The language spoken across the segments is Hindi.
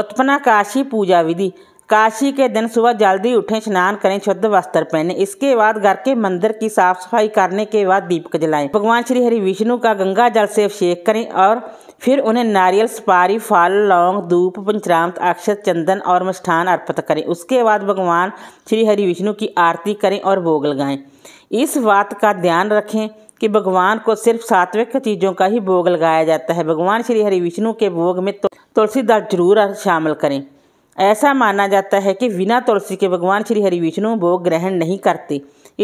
उत्पन्ना काशी पूजा विधि काशी के दिन सुबह जल्दी उठें स्नान करें शुद्ध वस्त्र पहने इसके बाद घर के मंदिर की साफ सफाई करने के बाद दीपक जलाएं भगवान श्री हरि विष्णु का गंगा जल से अभिषेक करें और फिर उन्हें नारियल सुपारी फल लौंग धूप पंचरामत अक्षत चंदन और मिष्ठान अर्पित करें उसके बाद भगवान श्री हरि विष्णु की आरती करें और भोग लगाएं इस बात का ध्यान रखें कि भगवान को सिर्फ सात्विक चीज़ों का ही भोग लगाया जाता है भगवान श्री हरि विष्णु के भोग में तो तुलसीदास जरूर शामिल करें ऐसा माना जाता है कि बिना तुलसी के भगवान श्री हरि विष्णु भोग ग्रहण नहीं करते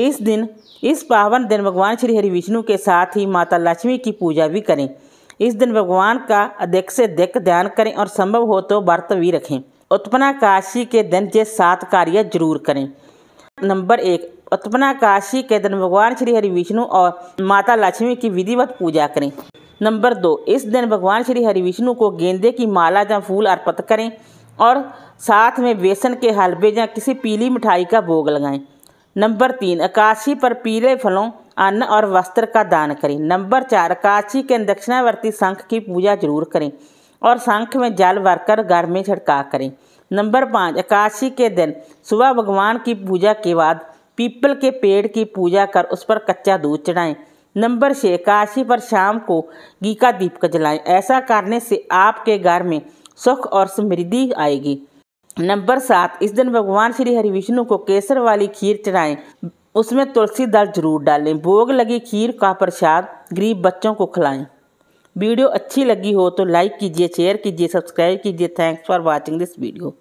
इस दिन इस पावन दिन भगवान श्री हरि विष्णु के साथ ही माता लक्ष्मी की पूजा भी करें इस दिन भगवान का अधिक से अधिक ध्यान करें और संभव हो तो व्रत भी रखें उत्पना काशी के दिन ये सात कार्य जरूर करें नंबर एक उत्पना काशी के दिन भगवान श्री हरि विष्णु और माता लक्ष्मी की विधिवत पूजा करें नंबर दो इस दिन भगवान श्री हरि विष्णु को गेंदे की माला या फूल अर्पित करें और साथ में बेसन के हलवे या किसी पीली मिठाई का भोग लगाएं नंबर तीन अकाशी पर पीले फलों अन्न और वस्त्र का दान करें नंबर चार अकाशी के दक्षिणावर्ती शंख की पूजा जरूर करें और शंख में जल भरकर घर में छिड़काव करें नंबर पाँच अकाशी के दिन सुबह भगवान की पूजा के बाद पीपल के पेड़ की पूजा कर उस पर कच्चा दूध चढ़ाएं नंबर छः काशी पर शाम को गीका दीपक जलाएं ऐसा करने से आपके घर में सुख और समृद्धि आएगी नंबर सात इस दिन भगवान श्री हरि विष्णु को केसर वाली खीर चढ़ाएं उसमें तुलसी दल जरूर डालें भोग लगी खीर का प्रसाद गरीब बच्चों को खिलाएं वीडियो अच्छी लगी हो तो लाइक कीजिए शेयर कीजिए सब्सक्राइब कीजिए thanks for watching this video